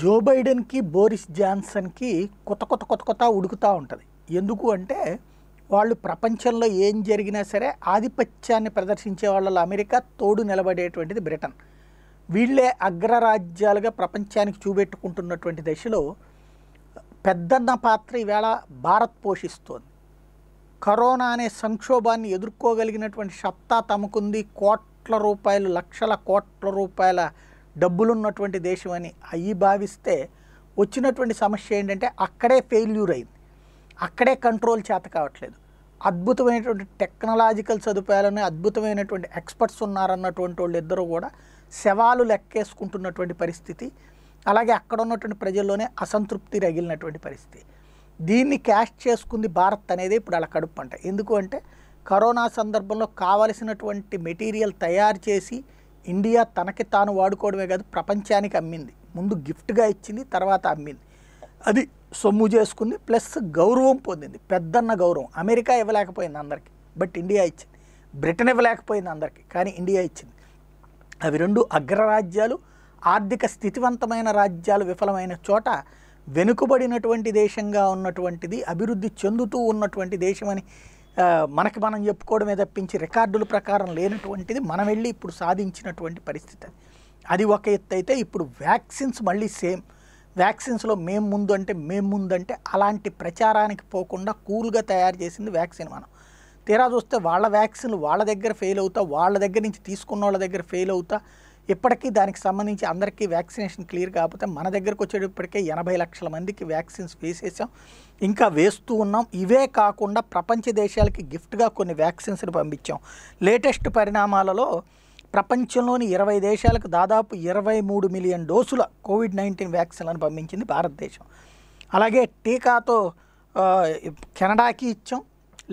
జో బైడెన్కి Boris జాన్సన్కి కొత్త కొత్త కొత్త కొత్త ఉడుకుతూ ఉంటుంది ఎందుకు అంటే వాళ్ళు ప్రపంచంలో ఏం జరిగినా సరే ఆధిపత్యాన్ని ప్రదర్శించే వాళ్ళలో అమెరికా తోడు నిలబడేటువంటిది బ్రిటన్ వీళ్ళే అగ్రరాజ్యాలుగా ప్రపంచానికి చూపెట్టుకుంటున్నటువంటి దశలో పెద్దన్న పాత్ర ఈవేళ భారత్ పోషిస్తోంది కరోనా అనే సంక్షోభాన్ని ఎదుర్కోగలిగినటువంటి సత్తా తమకుంది కోట్ల రూపాయలు లక్షల కోట్ల రూపాయల డబ్బులున్నటువంటి దేశం అని అయ్యి భావిస్తే వచ్చినటువంటి సమస్య ఏంటంటే అక్కడే ఫెయిల్యూర్ అయింది అక్కడే కంట్రోల్ చేత కావట్లేదు అద్భుతమైనటువంటి టెక్నాలజికల్ సదుపాయాలను అద్భుతమైనటువంటి ఎక్స్పర్ట్స్ ఉన్నారన్నటువంటి వాళ్ళు ఇద్దరు కూడా శవాలు లెక్కేసుకుంటున్నటువంటి పరిస్థితి అలాగే అక్కడ ఉన్నటువంటి ప్రజల్లోనే అసంతృప్తి రగిలినటువంటి పరిస్థితి దీన్ని క్యాష్ చేసుకుంది భారత్ అనేది ఇప్పుడు అలా కడుపు అంట ఎందుకు అంటే కరోనా సందర్భంలో కావలసినటువంటి మెటీరియల్ తయారు చేసి ఇండియా తనకి తాను వాడుకోవడమే కాదు ప్రపంచానికి అమ్మింది ముందు గిఫ్ట్గా ఇచ్చింది తర్వాత అమ్మింది అది సొమ్ము చేసుకుంది ప్లస్ గౌరవం పొందింది పెద్దన్న గౌరవం అమెరికా ఇవ్వలేకపోయింది అందరికీ బట్ ఇండియా ఇచ్చింది బ్రిటన్ ఇవ్వలేకపోయింది అందరికీ కానీ ఇండియా ఇచ్చింది అవి రెండు అగ్రరాజ్యాలు ఆర్థిక స్థితివంతమైన రాజ్యాలు విఫలమైన చోట వెనుకబడినటువంటి దేశంగా ఉన్నటువంటిది అభివృద్ధి చెందుతూ ఉన్నటువంటి దేశమని మనకి మనం చెప్పుకోవడమే తప్పించి రికార్డుల ప్రకారం లేనటువంటిది మనం వెళ్ళి ఇప్పుడు సాధించినటువంటి పరిస్థితి అది ఒక ఎత్తు అయితే ఇప్పుడు వ్యాక్సిన్స్ మళ్ళీ సేమ్ వ్యాక్సిన్స్లో మేము ముందు అంటే మేము ముందు అంటే అలాంటి ప్రచారానికి పోకుండా కూల్గా తయారు చేసింది వ్యాక్సిన్ మనం తీరా చూస్తే వాళ్ళ వ్యాక్సిన్లు వాళ్ళ దగ్గర ఫెయిల్ అవుతా వాళ్ళ దగ్గర నుంచి తీసుకున్న వాళ్ళ దగ్గర ఫెయిల్ అవుతా ఇప్పటికీ దానికి సంబంధించి అందరికీ వ్యాక్సినేషన్ క్లియర్ కాకపోతే మన దగ్గరకు వచ్చేటప్పటికే ఎనభై లక్షల మందికి వ్యాక్సిన్స్ వేసేసాం ఇంకా వేస్తూ ఉన్నాం ఇవే కాకుండా ప్రపంచ దేశాలకి గిఫ్ట్గా కొన్ని వ్యాక్సిన్స్ని పంపించాం లేటెస్ట్ పరిణామాలలో ప్రపంచంలోని ఇరవై దేశాలకు దాదాపు ఇరవై మూడు మిలియన్ డోసుల కోవిడ్ నైన్టీన్ వ్యాక్సిన్లను పంపించింది భారతదేశం అలాగే టీకాతో కెనడాకి ఇచ్చాం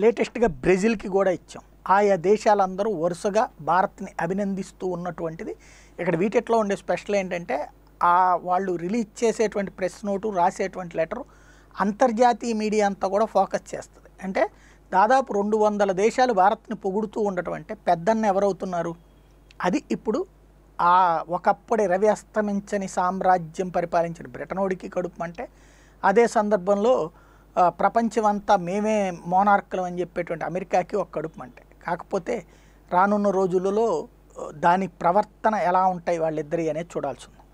లేటెస్ట్గా బ్రెజిల్కి కూడా ఇచ్చాం ఆయా దేశాలందరూ వరుసగా భారత్ని అభినందిస్తూ ఉన్నటువంటిది ఇక్కడ వీటిట్లో ఉండే స్పెషల్ ఏంటంటే ఆ వాళ్ళు రిలీజ్ చేసేటువంటి ప్రెస్ నోటు రాసేటువంటి లెటరు అంతర్జాతీయ మీడియా అంతా కూడా ఫోకస్ చేస్తుంది అంటే దాదాపు రెండు వందల దేశాలు భారత్ని పొగుడుతూ ఉండటం అంటే పెద్దన్న ఎవరవుతున్నారు అది ఇప్పుడు ఆ ఒకప్పటి రవి అస్తమించని సామ్రాజ్యం పరిపాలించిన బ్రిటనోడికి కడుపు అంటే అదే సందర్భంలో ప్రపంచం అంతా మేమే మోనార్కులం అని చెప్పేటువంటి అమెరికాకి ఒక కడుపు అంటే కాకపోతే రానున్న రోజులలో దాని ప్రవర్తన ఎలా ఉంటాయి వాళ్ళిద్దరి అనేది చూడాల్సి ఉంది